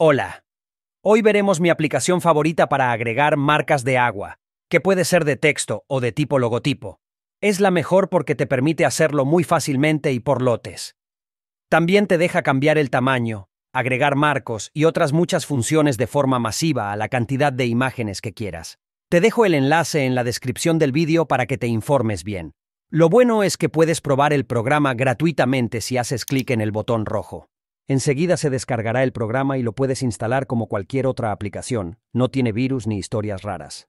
Hola. Hoy veremos mi aplicación favorita para agregar marcas de agua, que puede ser de texto o de tipo logotipo. Es la mejor porque te permite hacerlo muy fácilmente y por lotes. También te deja cambiar el tamaño, agregar marcos y otras muchas funciones de forma masiva a la cantidad de imágenes que quieras. Te dejo el enlace en la descripción del vídeo para que te informes bien. Lo bueno es que puedes probar el programa gratuitamente si haces clic en el botón rojo. Enseguida se descargará el programa y lo puedes instalar como cualquier otra aplicación. No tiene virus ni historias raras.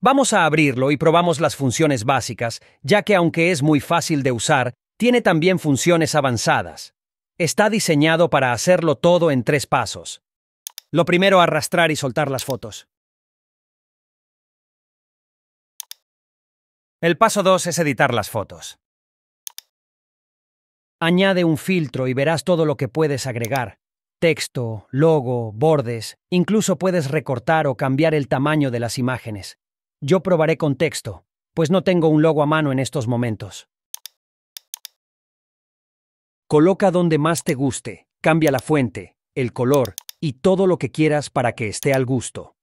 Vamos a abrirlo y probamos las funciones básicas, ya que aunque es muy fácil de usar, tiene también funciones avanzadas. Está diseñado para hacerlo todo en tres pasos. Lo primero, arrastrar y soltar las fotos. El paso 2 es editar las fotos. Añade un filtro y verás todo lo que puedes agregar. Texto, logo, bordes, incluso puedes recortar o cambiar el tamaño de las imágenes. Yo probaré con texto, pues no tengo un logo a mano en estos momentos. Coloca donde más te guste, cambia la fuente, el color y todo lo que quieras para que esté al gusto.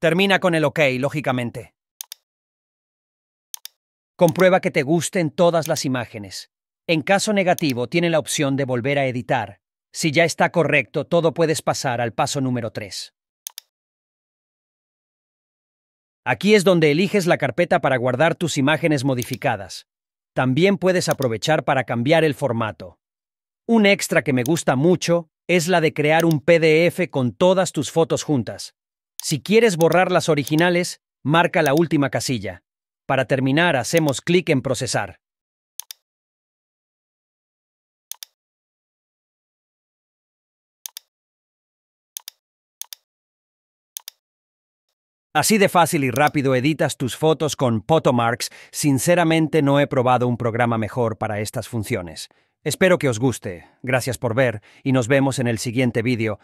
Termina con el OK, lógicamente. Comprueba que te gusten todas las imágenes. En caso negativo, tiene la opción de volver a editar. Si ya está correcto, todo puedes pasar al paso número 3. Aquí es donde eliges la carpeta para guardar tus imágenes modificadas. También puedes aprovechar para cambiar el formato. Un extra que me gusta mucho es la de crear un PDF con todas tus fotos juntas. Si quieres borrar las originales, marca la última casilla. Para terminar, hacemos clic en Procesar. Así de fácil y rápido editas tus fotos con Potomarks. Sinceramente no he probado un programa mejor para estas funciones. Espero que os guste. Gracias por ver y nos vemos en el siguiente vídeo.